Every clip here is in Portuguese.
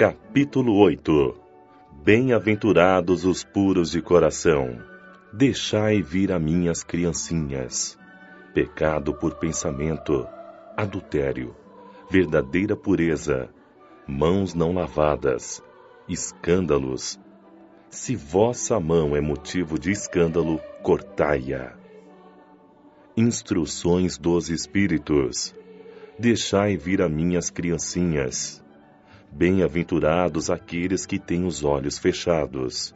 Capítulo 8 Bem-aventurados os puros de coração, deixai vir a minhas criancinhas. Pecado por pensamento, adultério, verdadeira pureza, mãos não lavadas, escândalos. Se vossa mão é motivo de escândalo, cortai-a. Instruções dos Espíritos Deixai vir a minhas criancinhas. Bem-aventurados aqueles que têm os olhos fechados.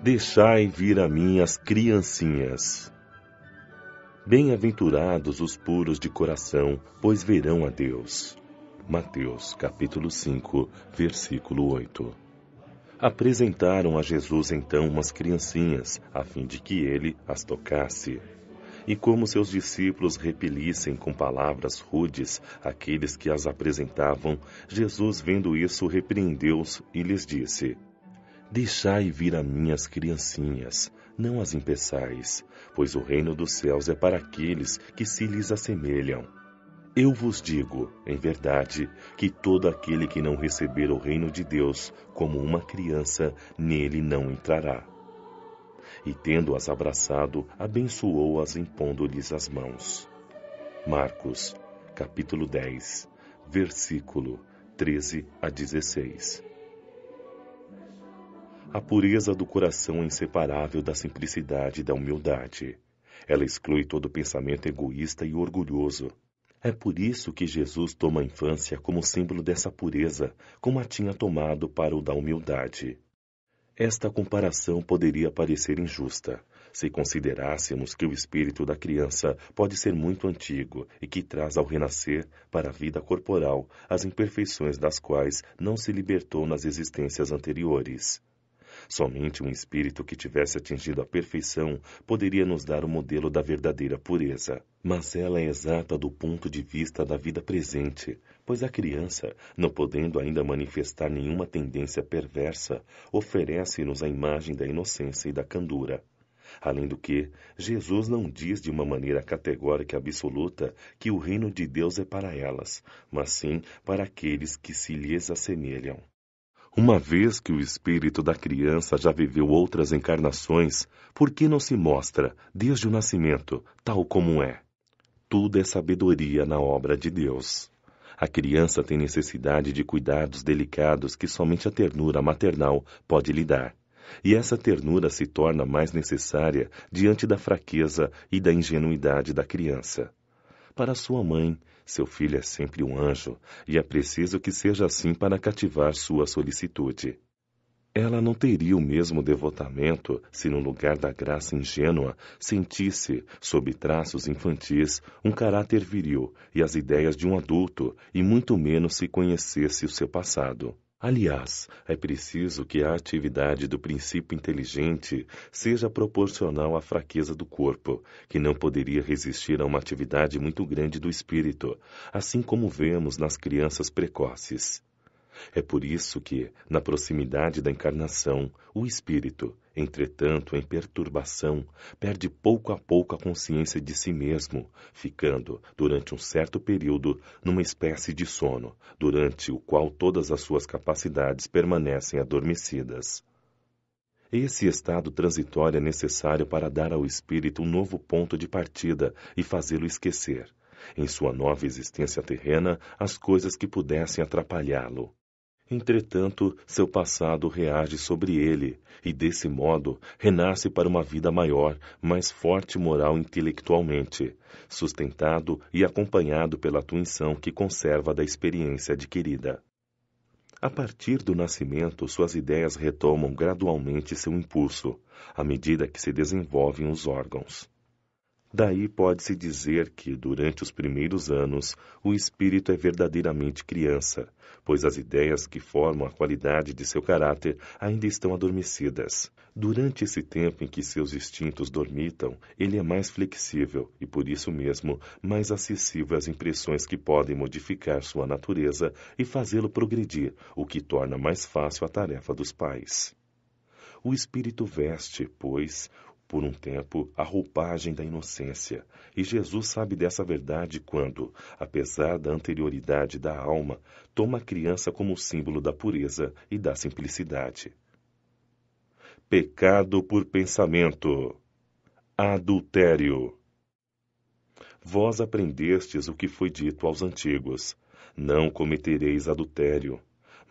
Deixai vir a mim as criancinhas. Bem-aventurados os puros de coração, pois verão a Deus. Mateus, capítulo 5, versículo 8. Apresentaram a Jesus então umas criancinhas, a fim de que ele as tocasse e como seus discípulos repelissem com palavras rudes aqueles que as apresentavam, Jesus, vendo isso, repreendeu-os e lhes disse: Deixai vir a minhas criancinhas, não as impeçais, pois o reino dos céus é para aqueles que se lhes assemelham. Eu vos digo, em verdade, que todo aquele que não receber o reino de Deus como uma criança, nele não entrará e, tendo-as abraçado, abençoou-as impondo-lhes as mãos. Marcos, capítulo 10, versículo 13 a 16. A pureza do coração é inseparável da simplicidade e da humildade. Ela exclui todo pensamento egoísta e orgulhoso. É por isso que Jesus toma a infância como símbolo dessa pureza, como a tinha tomado para o da humildade. Esta comparação poderia parecer injusta se considerássemos que o espírito da criança pode ser muito antigo e que traz ao renascer para a vida corporal as imperfeições das quais não se libertou nas existências anteriores. Somente um espírito que tivesse atingido a perfeição poderia nos dar o modelo da verdadeira pureza. Mas ela é exata do ponto de vista da vida presente, pois a criança, não podendo ainda manifestar nenhuma tendência perversa, oferece-nos a imagem da inocência e da candura. Além do que, Jesus não diz de uma maneira categórica e absoluta que o reino de Deus é para elas, mas sim para aqueles que se lhes assemelham. Uma vez que o espírito da criança já viveu outras encarnações, por que não se mostra, desde o nascimento, tal como é? Tudo é sabedoria na obra de Deus. A criança tem necessidade de cuidados delicados que somente a ternura maternal pode lhe dar. E essa ternura se torna mais necessária diante da fraqueza e da ingenuidade da criança. Para sua mãe, seu filho é sempre um anjo, e é preciso que seja assim para cativar sua solicitude. Ela não teria o mesmo devotamento se, no lugar da graça ingênua, sentisse, sob traços infantis, um caráter viril e as ideias de um adulto, e muito menos se conhecesse o seu passado. Aliás, é preciso que a atividade do princípio inteligente seja proporcional à fraqueza do corpo, que não poderia resistir a uma atividade muito grande do espírito, assim como vemos nas crianças precoces. É por isso que, na proximidade da encarnação, o espírito, entretanto em perturbação, perde pouco a pouco a consciência de si mesmo, ficando, durante um certo período, numa espécie de sono, durante o qual todas as suas capacidades permanecem adormecidas. Esse estado transitório é necessário para dar ao espírito um novo ponto de partida e fazê-lo esquecer, em sua nova existência terrena, as coisas que pudessem atrapalhá-lo, Entretanto, seu passado reage sobre ele, e desse modo renasce para uma vida maior, mais forte moral intelectualmente, sustentado e acompanhado pela atuição que conserva da experiência adquirida. A partir do nascimento, suas ideias retomam gradualmente seu impulso, à medida que se desenvolvem os órgãos. Daí pode-se dizer que, durante os primeiros anos, o espírito é verdadeiramente criança, pois as ideias que formam a qualidade de seu caráter ainda estão adormecidas. Durante esse tempo em que seus instintos dormitam, ele é mais flexível e, por isso mesmo, mais acessível às impressões que podem modificar sua natureza e fazê-lo progredir, o que torna mais fácil a tarefa dos pais o espírito veste, pois, por um tempo, a roupagem da inocência. E Jesus sabe dessa verdade quando, apesar da anterioridade da alma, toma a criança como símbolo da pureza e da simplicidade. Pecado por pensamento. Adultério. Vós aprendestes o que foi dito aos antigos: Não cometereis adultério.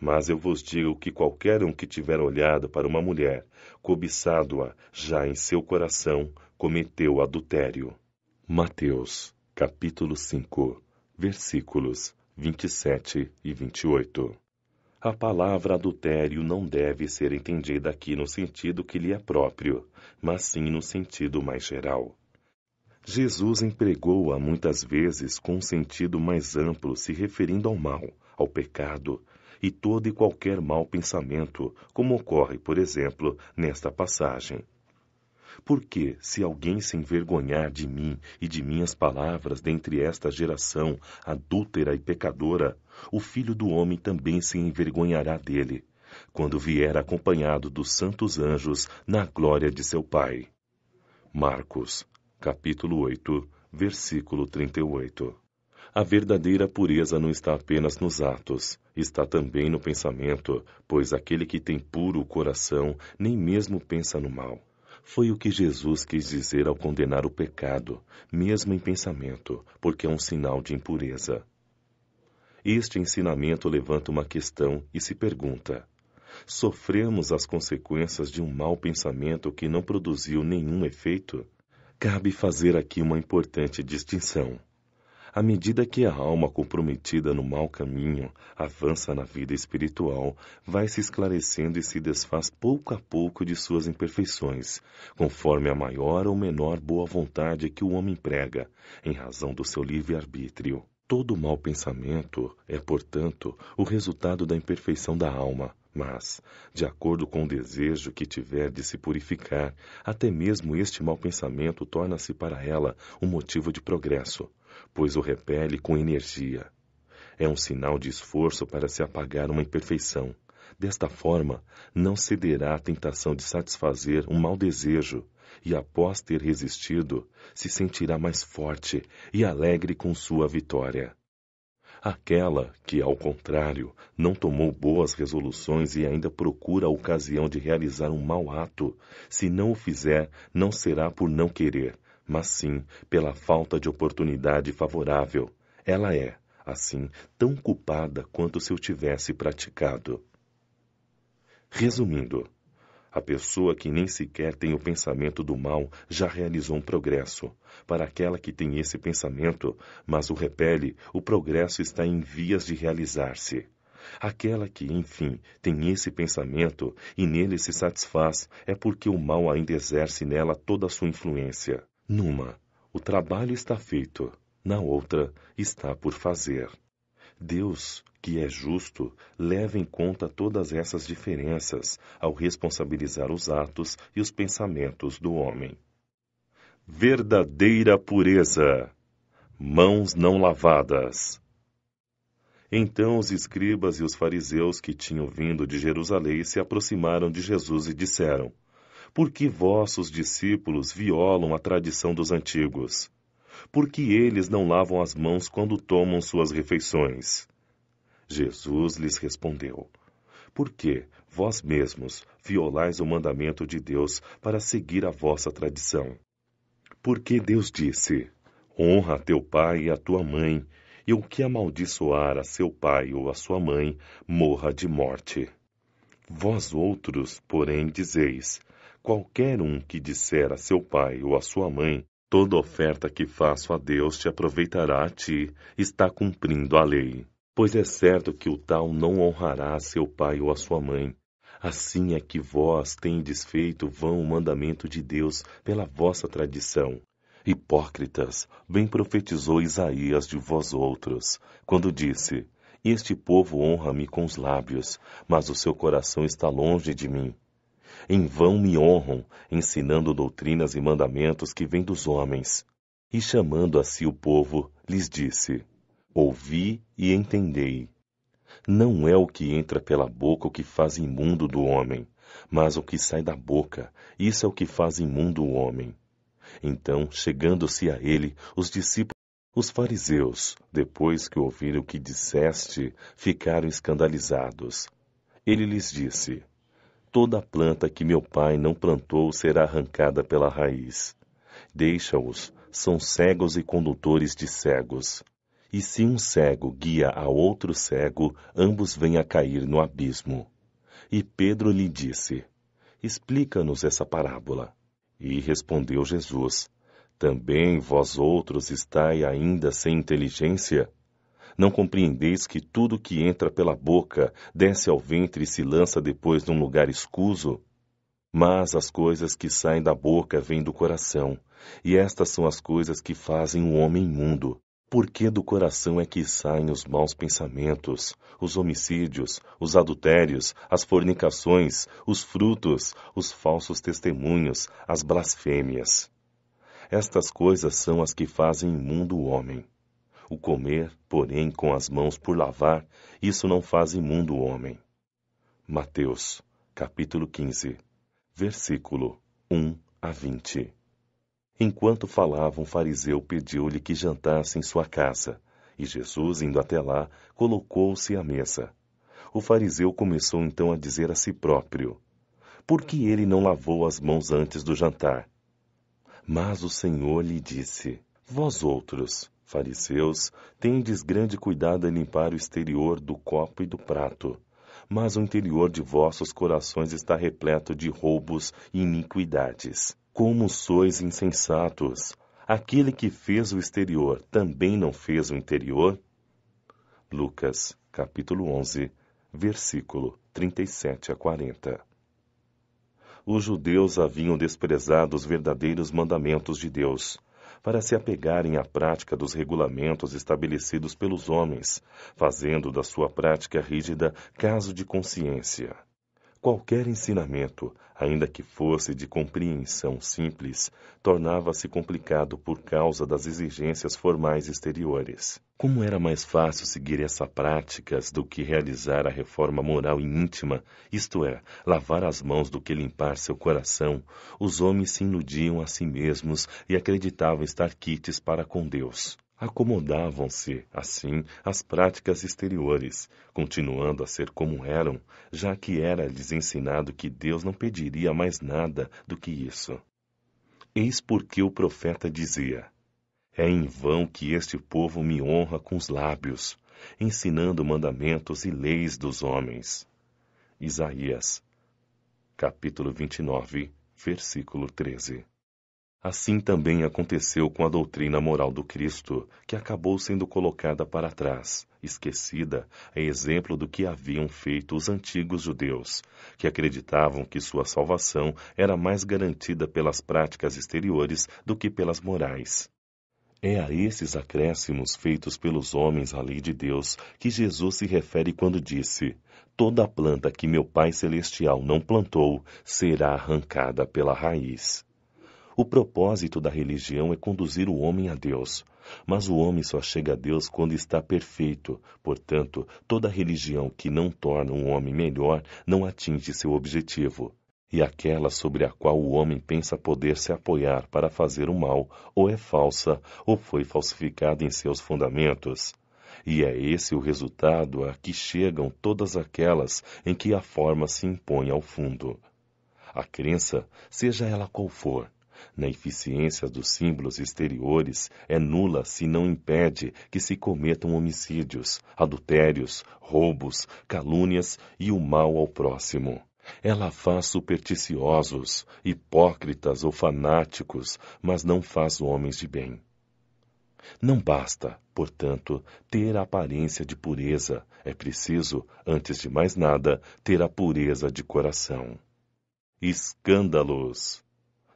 Mas eu vos digo que qualquer um que tiver olhado para uma mulher, cobiçado-a já em seu coração, cometeu adultério. Mateus, capítulo 5, versículos 27 e 28. A palavra adultério não deve ser entendida aqui no sentido que lhe é próprio, mas sim no sentido mais geral. Jesus empregou-a muitas vezes com um sentido mais amplo, se referindo ao mal, ao pecado, e todo e qualquer mau pensamento, como ocorre, por exemplo, nesta passagem. Porque, se alguém se envergonhar de mim e de minhas palavras dentre esta geração adúltera e pecadora, o filho do homem também se envergonhará dele, quando vier acompanhado dos santos anjos na glória de seu Pai. Marcos, capítulo 8, versículo 38. A verdadeira pureza não está apenas nos atos, está também no pensamento, pois aquele que tem puro o coração nem mesmo pensa no mal. Foi o que Jesus quis dizer ao condenar o pecado, mesmo em pensamento, porque é um sinal de impureza. Este ensinamento levanta uma questão e se pergunta: sofremos as consequências de um mau pensamento que não produziu nenhum efeito? Cabe fazer aqui uma importante distinção à medida que a alma comprometida no mau caminho avança na vida espiritual, vai se esclarecendo e se desfaz pouco a pouco de suas imperfeições, conforme a maior ou menor boa vontade que o homem prega, em razão do seu livre-arbítrio. Todo mau pensamento é, portanto, o resultado da imperfeição da alma, mas, de acordo com o desejo que tiver de se purificar, até mesmo este mau pensamento torna-se para ela um motivo de progresso pois o repele com energia. É um sinal de esforço para se apagar uma imperfeição. Desta forma, não cederá à tentação de satisfazer um mau desejo, e após ter resistido, se sentirá mais forte e alegre com sua vitória. Aquela que, ao contrário, não tomou boas resoluções e ainda procura a ocasião de realizar um mau ato, se não o fizer, não será por não querer, mas sim pela falta de oportunidade favorável. Ela é, assim, tão culpada quanto se eu tivesse praticado. Resumindo, a pessoa que nem sequer tem o pensamento do mal já realizou um progresso. Para aquela que tem esse pensamento, mas o repele, o progresso está em vias de realizar-se. Aquela que, enfim, tem esse pensamento e nele se satisfaz é porque o mal ainda exerce nela toda a sua influência. Numa, o trabalho está feito, na outra, está por fazer. Deus, que é justo, leva em conta todas essas diferenças ao responsabilizar os atos e os pensamentos do homem. Verdadeira pureza. Mãos não lavadas. Então os escribas e os fariseus que tinham vindo de Jerusalém se aproximaram de Jesus e disseram: porque vossos discípulos violam a tradição dos antigos? Porque eles não lavam as mãos quando tomam suas refeições? Jesus lhes respondeu: por que vós mesmos violais o mandamento de Deus para seguir a vossa tradição. Porque Deus disse: Honra a teu pai e a tua mãe, e o que amaldiçoar a seu pai ou a sua mãe, morra de morte. Vós outros, porém, dizeis: Qualquer um que disser a seu pai ou a sua mãe, toda oferta que faço a Deus te aproveitará a ti, está cumprindo a lei. Pois é certo que o tal não honrará a seu pai ou a sua mãe. Assim é que vós tendes feito vão o mandamento de Deus pela vossa tradição. Hipócritas, bem profetizou Isaías de vós outros, quando disse: Este povo honra-me com os lábios, mas o seu coração está longe de mim em vão me honram, ensinando doutrinas e mandamentos que vêm dos homens. E chamando a si o povo, lhes disse: Ouvi e entendei. Não é o que entra pela boca o que faz imundo do homem, mas o que sai da boca, isso é o que faz imundo o homem. Então, chegando-se a ele, os discípulos os fariseus, depois que ouviram o que disseste, ficaram escandalizados. Ele lhes disse: Toda planta que meu pai não plantou será arrancada pela raiz. Deixa-os, são cegos e condutores de cegos. E se um cego guia a outro cego, ambos vêm a cair no abismo. E Pedro lhe disse: Explica-nos essa parábola. E respondeu Jesus: Também vós outros estáis ainda sem inteligência? Não compreendeis que tudo que entra pela boca desce ao ventre e se lança depois num lugar escuso? Mas as coisas que saem da boca vêm do coração, e estas são as coisas que fazem o homem imundo. Porque do coração é que saem os maus pensamentos, os homicídios, os adultérios, as fornicações, os frutos, os falsos testemunhos, as blasfêmias. Estas coisas são as que fazem imundo o homem. O comer, porém, com as mãos por lavar, isso não faz imundo o homem. Mateus, capítulo 15, versículo 1 a 20. Enquanto falava, um fariseu pediu-lhe que jantasse em sua casa, e Jesus, indo até lá, colocou-se à mesa. O fariseu começou então a dizer a si próprio: Por que ele não lavou as mãos antes do jantar? Mas o Senhor lhe disse: Vós outros, Fariseus, tendes grande cuidado em limpar o exterior do copo e do prato, mas o interior de vossos corações está repleto de roubos e iniquidades. Como sois insensatos! Aquele que fez o exterior também não fez o interior? Lucas, capítulo 11, versículo 37 a 40. Os judeus haviam desprezado os verdadeiros mandamentos de Deus para se apegarem à prática dos regulamentos estabelecidos pelos homens, fazendo da sua prática rígida caso de consciência. Qualquer ensinamento, ainda que fosse de compreensão simples, tornava-se complicado por causa das exigências formais exteriores. Como era mais fácil seguir essas práticas do que realizar a reforma moral e íntima, isto é, lavar as mãos do que limpar seu coração, os homens se iludiam a si mesmos e acreditavam estar quites para com Deus. Acomodavam-se, assim, às práticas exteriores, continuando a ser como eram, já que era-lhes ensinado que Deus não pediria mais nada do que isso. Eis porque o profeta dizia: É em vão que este povo me honra com os lábios, ensinando mandamentos e leis dos homens. Isaías, capítulo 29, versículo 13. Assim também aconteceu com a doutrina moral do Cristo, que acabou sendo colocada para trás, esquecida, é exemplo do que haviam feito os antigos judeus, que acreditavam que sua salvação era mais garantida pelas práticas exteriores do que pelas morais. É a esses acréscimos feitos pelos homens à lei de Deus que Jesus se refere quando disse: Toda planta que meu Pai Celestial não plantou será arrancada pela raiz. O propósito da religião é conduzir o homem a Deus. Mas o homem só chega a Deus quando está perfeito. Portanto, toda religião que não torna um homem melhor não atinge seu objetivo. E aquela sobre a qual o homem pensa poder se apoiar para fazer o mal, ou é falsa, ou foi falsificada em seus fundamentos. E é esse o resultado a que chegam todas aquelas em que a forma se impõe ao fundo. A crença, seja ela qual for, na eficiência dos símbolos exteriores, é nula se não impede que se cometam homicídios, adultérios, roubos, calúnias e o mal ao próximo. Ela faz supersticiosos, hipócritas ou fanáticos, mas não faz homens de bem. Não basta, portanto, ter a aparência de pureza, é preciso, antes de mais nada, ter a pureza de coração. Escândalos!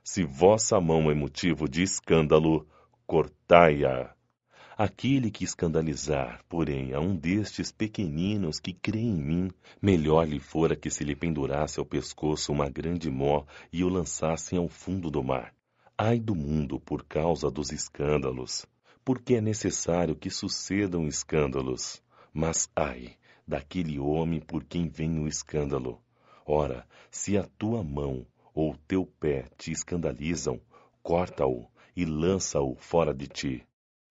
Se vossa mão é motivo de escândalo, cortai-a. Aquele que escandalizar, porém, a um destes pequeninos que crê em mim, melhor lhe fora que se lhe pendurasse ao pescoço uma grande mó e o lançassem ao fundo do mar. Ai do mundo por causa dos escândalos, porque é necessário que sucedam escândalos. Mas ai daquele homem por quem vem o escândalo. Ora, se a tua mão ou teu pé te escandalizam, corta-o e lança-o fora de ti.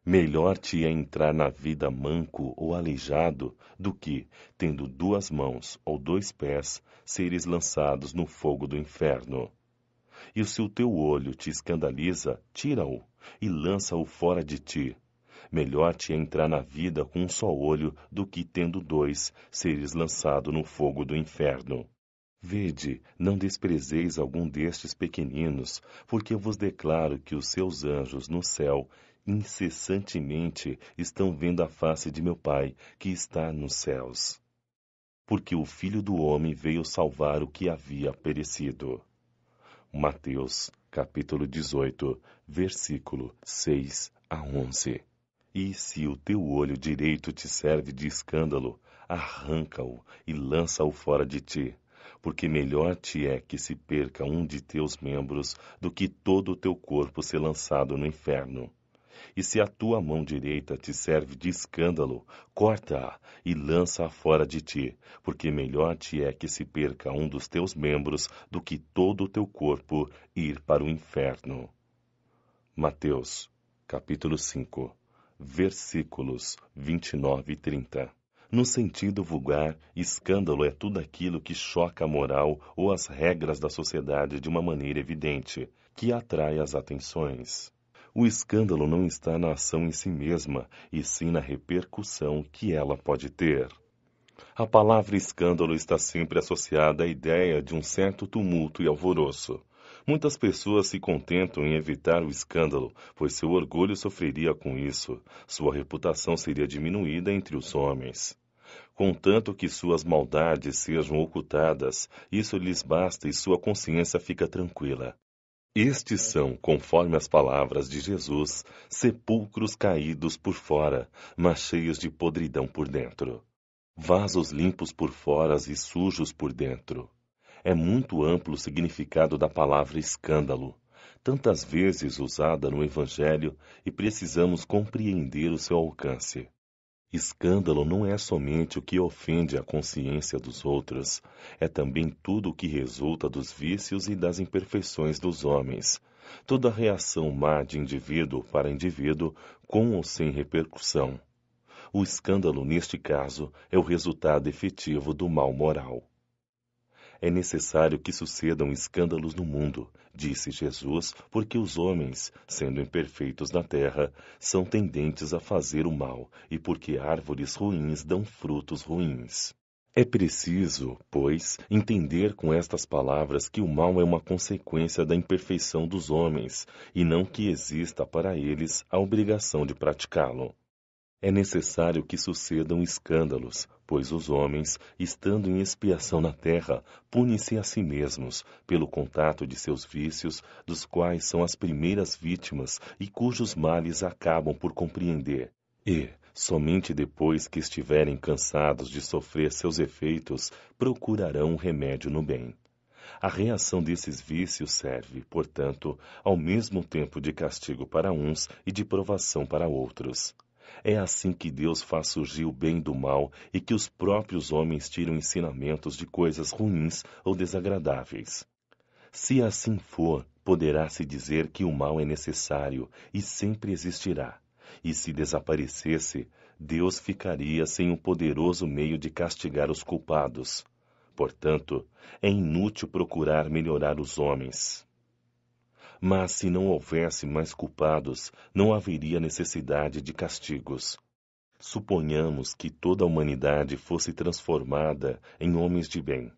Melhor te é entrar na vida manco ou aleijado do que, tendo duas mãos ou dois pés, seres lançados no fogo do inferno. E se o teu olho te escandaliza, tira-o e lança-o fora de ti. Melhor te é entrar na vida com um só olho do que, tendo dois, seres lançado no fogo do inferno. Vede, não desprezeis algum destes pequeninos, porque vos declaro que os seus anjos no céu incessantemente estão vendo a face de meu Pai que está nos céus. Porque o Filho do Homem veio salvar o que havia perecido. Mateus, capítulo 18, versículo 6 a 11. E se o teu olho direito te serve de escândalo, arranca-o e lança-o fora de ti porque melhor te é que se perca um de teus membros do que todo o teu corpo ser lançado no inferno. E se a tua mão direita te serve de escândalo, corta-a e lança-a fora de ti, porque melhor te é que se perca um dos teus membros do que todo o teu corpo ir para o inferno. Mateus, capítulo 5, versículos 29 e 30. No sentido vulgar, escândalo é tudo aquilo que choca a moral ou as regras da sociedade de uma maneira evidente, que atrai as atenções. O escândalo não está na ação em si mesma, e sim na repercussão que ela pode ter. A palavra escândalo está sempre associada à ideia de um certo tumulto e alvoroço. Muitas pessoas se contentam em evitar o escândalo, pois seu orgulho sofreria com isso, sua reputação seria diminuída entre os homens contanto que suas maldades sejam ocultadas, isso lhes basta e sua consciência fica tranquila. Estes são, conforme as palavras de Jesus, sepulcros caídos por fora, mas cheios de podridão por dentro. Vasos limpos por fora e sujos por dentro. É muito amplo o significado da palavra escândalo, tantas vezes usada no Evangelho, e precisamos compreender o seu alcance. Escândalo não é somente o que ofende a consciência dos outros, é também tudo o que resulta dos vícios e das imperfeições dos homens. Toda reação má de indivíduo para indivíduo, com ou sem repercussão. O escândalo, neste caso, é o resultado efetivo do mal moral. É necessário que sucedam escândalos no mundo, disse Jesus, porque os homens, sendo imperfeitos na terra, são tendentes a fazer o mal, e porque árvores ruins dão frutos ruins. É preciso, pois, entender com estas palavras que o mal é uma consequência da imperfeição dos homens, e não que exista para eles a obrigação de praticá-lo é necessário que sucedam escândalos, pois os homens, estando em expiação na terra, punem-se a si mesmos pelo contato de seus vícios, dos quais são as primeiras vítimas e cujos males acabam por compreender. E, somente depois que estiverem cansados de sofrer seus efeitos, procurarão um remédio no bem. A reação desses vícios serve, portanto, ao mesmo tempo de castigo para uns e de provação para outros. É assim que Deus faz surgir o bem do mal e que os próprios homens tiram ensinamentos de coisas ruins ou desagradáveis. Se assim for, poderá-se dizer que o mal é necessário e sempre existirá. E se desaparecesse, Deus ficaria sem um poderoso meio de castigar os culpados. Portanto, é inútil procurar melhorar os homens. Mas se não houvesse mais culpados, não haveria necessidade de castigos. Suponhamos que toda a humanidade fosse transformada em homens de bem.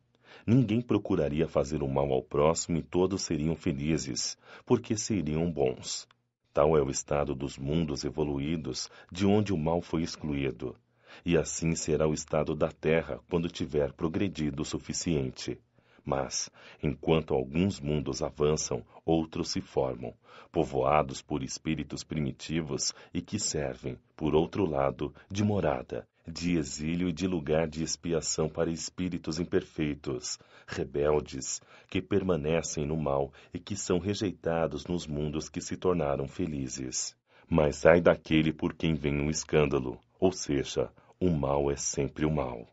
Ninguém procuraria fazer o mal ao próximo e todos seriam felizes, porque seriam bons. Tal é o estado dos mundos evoluídos, de onde o mal foi excluído. E assim será o estado da Terra quando tiver progredido o suficiente. Mas, enquanto alguns mundos avançam, outros se formam, povoados por espíritos primitivos e que servem, por outro lado, de morada, de exílio e de lugar de expiação para espíritos imperfeitos, rebeldes, que permanecem no mal e que são rejeitados nos mundos que se tornaram felizes. Mas ai daquele por quem vem um escândalo, ou seja, o mal é sempre o mal.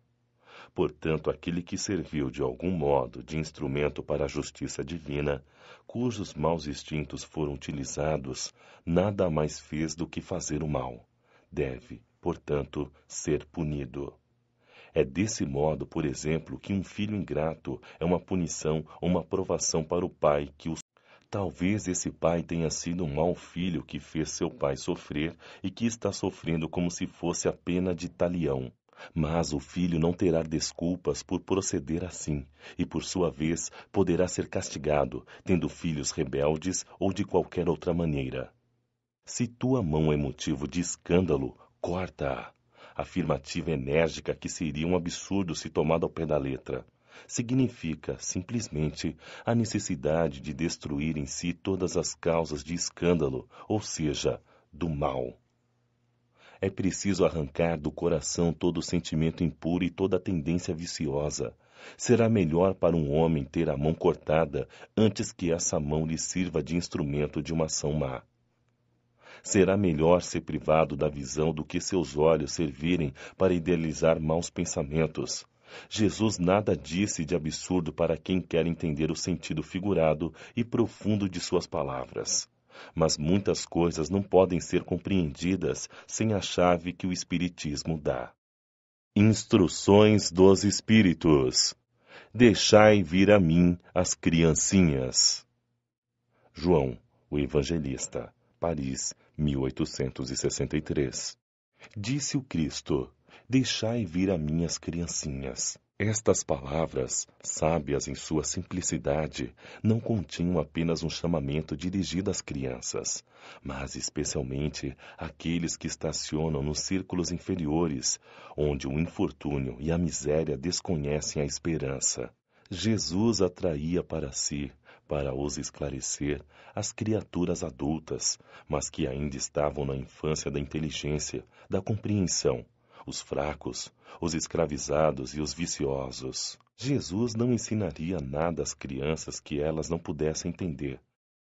Portanto, aquele que serviu de algum modo de instrumento para a justiça divina, cujos maus instintos foram utilizados, nada mais fez do que fazer o mal. Deve, portanto, ser punido. É desse modo, por exemplo, que um filho ingrato é uma punição, uma provação para o pai que o Talvez esse pai tenha sido um mau filho que fez seu pai sofrer e que está sofrendo como se fosse a pena de talião. Mas o filho não terá desculpas por proceder assim, e por sua vez poderá ser castigado, tendo filhos rebeldes ou de qualquer outra maneira. Se tua mão é motivo de escândalo, corta-a. Afirmativa enérgica que seria um absurdo se tomada ao pé da letra. Significa, simplesmente, a necessidade de destruir em si todas as causas de escândalo, ou seja, do mal. É preciso arrancar do coração todo sentimento impuro e toda tendência viciosa. Será melhor para um homem ter a mão cortada antes que essa mão lhe sirva de instrumento de uma ação má. Será melhor ser privado da visão do que seus olhos servirem para idealizar maus pensamentos. Jesus nada disse de absurdo para quem quer entender o sentido figurado e profundo de suas palavras mas muitas coisas não podem ser compreendidas sem a chave que o Espiritismo dá. Instruções dos Espíritos Deixai vir a mim as criancinhas. João, o Evangelista, Paris, 1863. Disse o Cristo: Deixai vir a mim as criancinhas. Estas palavras, sábias em sua simplicidade, não continham apenas um chamamento dirigido às crianças, mas especialmente àqueles que estacionam nos círculos inferiores, onde o infortúnio e a miséria desconhecem a esperança. Jesus atraía para si, para os esclarecer, as criaturas adultas, mas que ainda estavam na infância da inteligência, da compreensão os fracos, os escravizados e os viciosos. Jesus não ensinaria nada às crianças que elas não pudessem entender,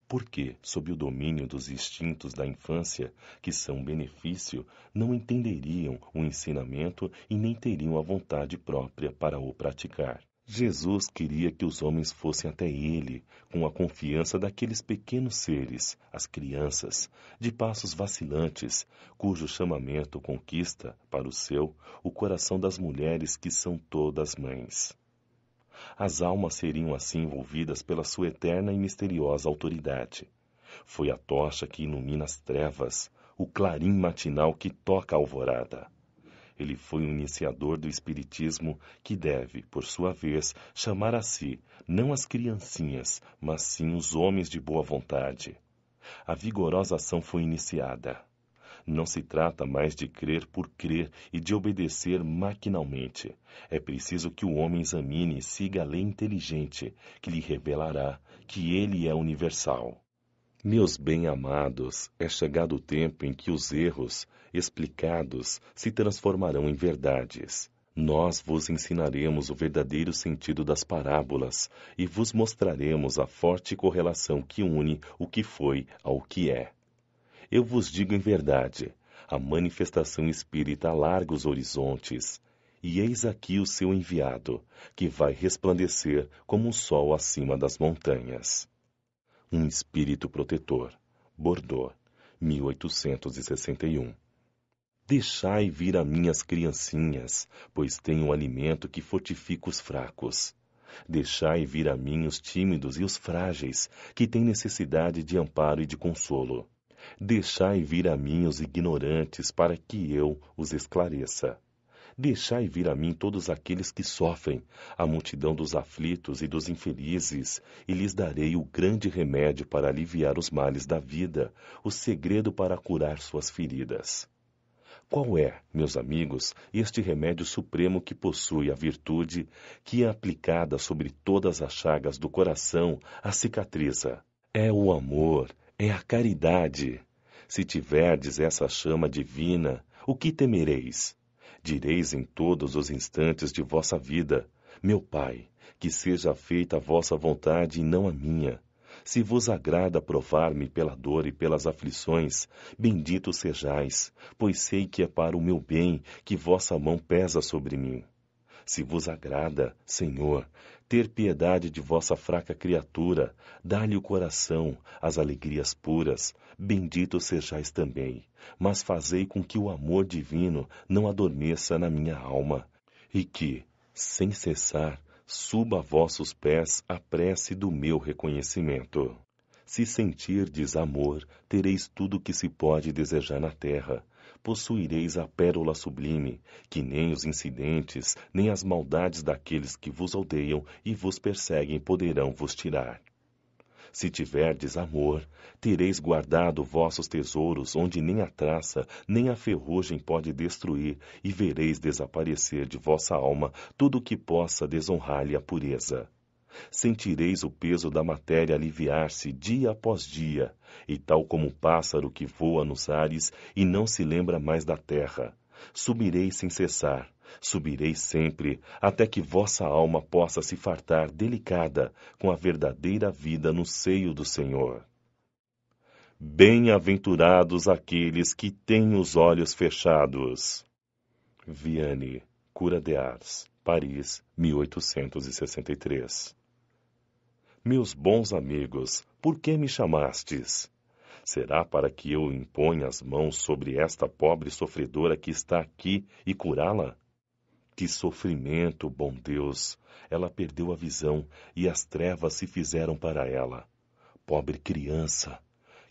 porque, sob o domínio dos instintos da infância, que são um benefício, não entenderiam o ensinamento e nem teriam a vontade própria para o praticar. Jesus queria que os homens fossem até ele com a confiança daqueles pequenos seres, as crianças, de passos vacilantes, cujo chamamento conquista, para o seu, o coração das mulheres que são todas mães. As almas seriam assim envolvidas pela sua eterna e misteriosa autoridade. Foi a tocha que ilumina as trevas, o clarim matinal que toca a alvorada. Ele foi um iniciador do Espiritismo que deve, por sua vez, chamar a si não as criancinhas, mas sim os homens de boa vontade. A vigorosa ação foi iniciada. Não se trata mais de crer por crer e de obedecer maquinalmente. É preciso que o homem examine e siga a lei inteligente, que lhe revelará que ele é universal. Meus bem-amados, é chegado o tempo em que os erros explicados se transformarão em verdades. Nós vos ensinaremos o verdadeiro sentido das parábolas e vos mostraremos a forte correlação que une o que foi ao que é. Eu vos digo em verdade: a manifestação espírita alarga os horizontes, e eis aqui o seu enviado, que vai resplandecer como um sol acima das montanhas um espírito protetor. Bordeaux, 1861. Deixai vir a minhas criancinhas, pois tenho alimento que fortifica os fracos. Deixai vir a mim os tímidos e os frágeis, que têm necessidade de amparo e de consolo. Deixai vir a mim os ignorantes, para que eu os esclareça. Deixai vir a mim todos aqueles que sofrem, a multidão dos aflitos e dos infelizes, e lhes darei o grande remédio para aliviar os males da vida, o segredo para curar suas feridas. Qual é, meus amigos, este remédio supremo que possui a virtude, que é aplicada sobre todas as chagas do coração, a cicatriza? É o amor, é a caridade. Se tiverdes essa chama divina, o que temereis? Direis em todos os instantes de vossa vida: Meu Pai, que seja feita a vossa vontade e não a minha. Se vos agrada provar-me pela dor e pelas aflições, bendito sejais, pois sei que é para o meu bem que vossa mão pesa sobre mim. Se vos agrada, Senhor, ter piedade de vossa fraca criatura, dá-lhe o coração, as alegrias puras, bendito sejais também, mas fazei com que o amor divino não adormeça na minha alma, e que, sem cessar, suba a vossos pés a prece do meu reconhecimento. Se sentirdes amor, tereis tudo o que se pode desejar na terra, possuireis a pérola sublime, que nem os incidentes, nem as maldades daqueles que vos odeiam e vos perseguem poderão vos tirar. Se tiverdes amor, tereis guardado vossos tesouros, onde nem a traça, nem a ferrugem pode destruir, e vereis desaparecer de vossa alma tudo o que possa desonrar-lhe a pureza sentireis o peso da matéria aliviar-se dia após dia, e tal como o pássaro que voa nos ares e não se lembra mais da terra. Subirei sem cessar, subirei sempre, até que vossa alma possa se fartar delicada com a verdadeira vida no seio do Senhor. Bem-aventurados aqueles que têm os olhos fechados. Viane, Cura de Ars, Paris, 1863. Meus bons amigos, por que me chamastes? Será para que eu imponha as mãos sobre esta pobre sofredora que está aqui e curá-la? Que sofrimento, bom Deus! Ela perdeu a visão e as trevas se fizeram para ela. Pobre criança!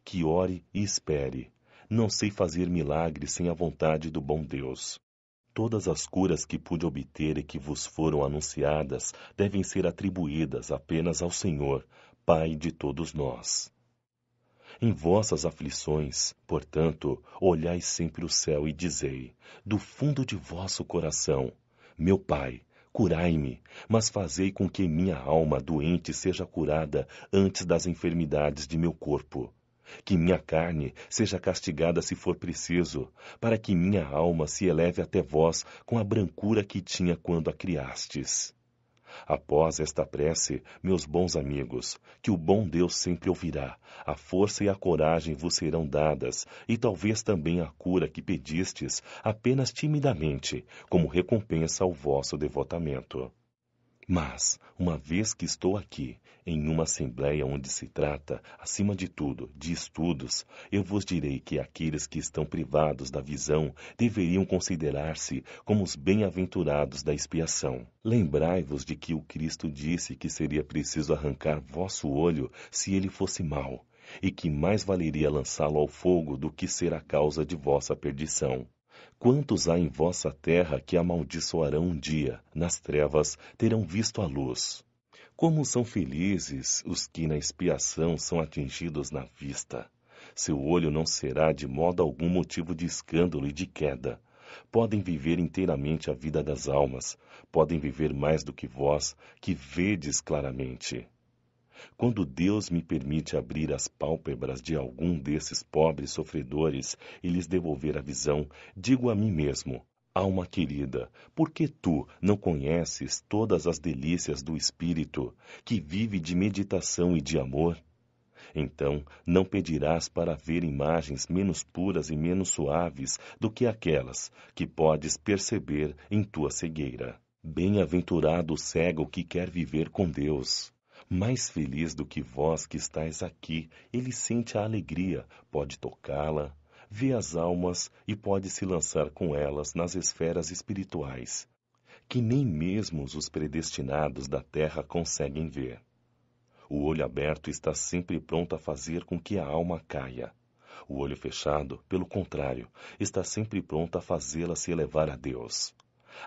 Que ore e espere. Não sei fazer milagres sem a vontade do bom Deus. Todas as curas que pude obter e que vos foram anunciadas devem ser atribuídas apenas ao Senhor, Pai de todos nós. Em vossas aflições, portanto, olhai sempre o céu e dizei, do fundo de vosso coração: Meu Pai, curai-me, mas fazei com que minha alma doente seja curada antes das enfermidades de meu corpo. Que minha carne seja castigada se for preciso, para que minha alma se eleve até vós com a brancura que tinha quando a criastes. Após esta prece, meus bons amigos, que o bom Deus sempre ouvirá, a força e a coragem vos serão dadas, e talvez também a cura que pedistes, apenas timidamente, como recompensa ao vosso devotamento. Mas, uma vez que estou aqui, em uma assembleia onde se trata, acima de tudo, de estudos, eu vos direi que aqueles que estão privados da visão deveriam considerar-se como os bem-aventurados da expiação. Lembrai-vos de que o Cristo disse que seria preciso arrancar vosso olho se ele fosse mau, e que mais valeria lançá-lo ao fogo do que ser a causa de vossa perdição. Quantos há em vossa terra que amaldiçoarão um dia, nas trevas, terão visto a luz? Como são felizes os que na expiação são atingidos na vista. Seu olho não será de modo algum motivo de escândalo e de queda. Podem viver inteiramente a vida das almas, podem viver mais do que vós, que vedes claramente. Quando Deus me permite abrir as pálpebras de algum desses pobres sofredores e lhes devolver a visão, digo a mim mesmo: Alma querida, por que tu não conheces todas as delícias do espírito, que vive de meditação e de amor? Então não pedirás para ver imagens menos puras e menos suaves do que aquelas que podes perceber em tua cegueira. Bem-aventurado o cego que quer viver com Deus mais feliz do que vós que estáis aqui. Ele sente a alegria, pode tocá-la, vê as almas e pode se lançar com elas nas esferas espirituais, que nem mesmo os predestinados da terra conseguem ver. O olho aberto está sempre pronto a fazer com que a alma caia. O olho fechado, pelo contrário, está sempre pronto a fazê-la se elevar a Deus.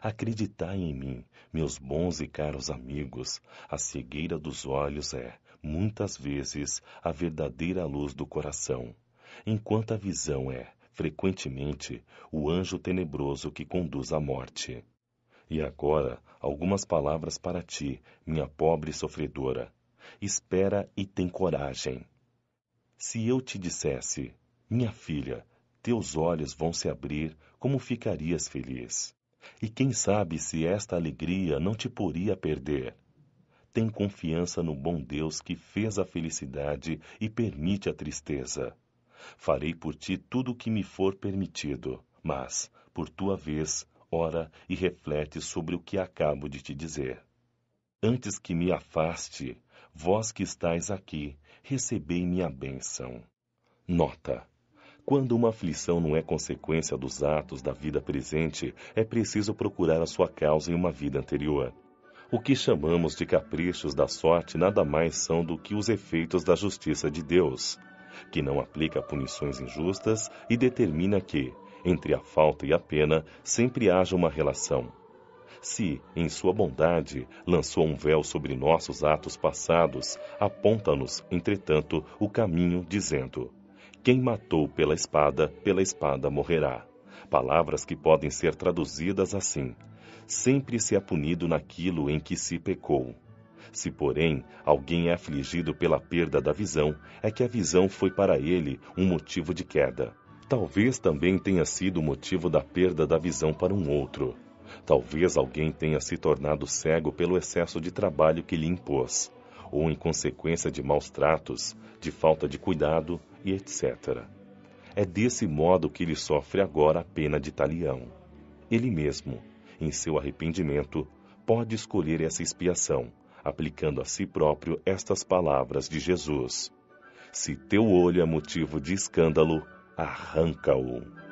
Acreditai em mim, meus bons e caros amigos. A cegueira dos olhos é, muitas vezes, a verdadeira luz do coração, enquanto a visão é, frequentemente, o anjo tenebroso que conduz à morte. E agora, algumas palavras para ti, minha pobre sofredora. Espera e tem coragem. Se eu te dissesse, minha filha, teus olhos vão se abrir, como ficarias feliz? E quem sabe se esta alegria não te poria a perder? Tem confiança no bom Deus que fez a felicidade e permite a tristeza. Farei por ti tudo o que me for permitido, mas, por tua vez, ora e reflete sobre o que acabo de te dizer. Antes que me afaste, vós que estáis aqui, recebei minha bênção. Nota: quando uma aflição não é consequência dos atos da vida presente, é preciso procurar a sua causa em uma vida anterior. O que chamamos de caprichos da sorte nada mais são do que os efeitos da justiça de Deus, que não aplica punições injustas e determina que, entre a falta e a pena, sempre haja uma relação. Se, em sua bondade, lançou um véu sobre nossos atos passados, aponta-nos, entretanto, o caminho, dizendo: quem matou pela espada, pela espada morrerá. Palavras que podem ser traduzidas assim: sempre se é punido naquilo em que se pecou. Se, porém, alguém é afligido pela perda da visão, é que a visão foi para ele um motivo de queda. Talvez também tenha sido o motivo da perda da visão para um outro. Talvez alguém tenha se tornado cego pelo excesso de trabalho que lhe impôs ou em consequência de maus tratos, de falta de cuidado e etc. É desse modo que ele sofre agora a pena de talião. Ele mesmo, em seu arrependimento, pode escolher essa expiação, aplicando a si próprio estas palavras de Jesus: Se teu olho é motivo de escândalo, arranca-o.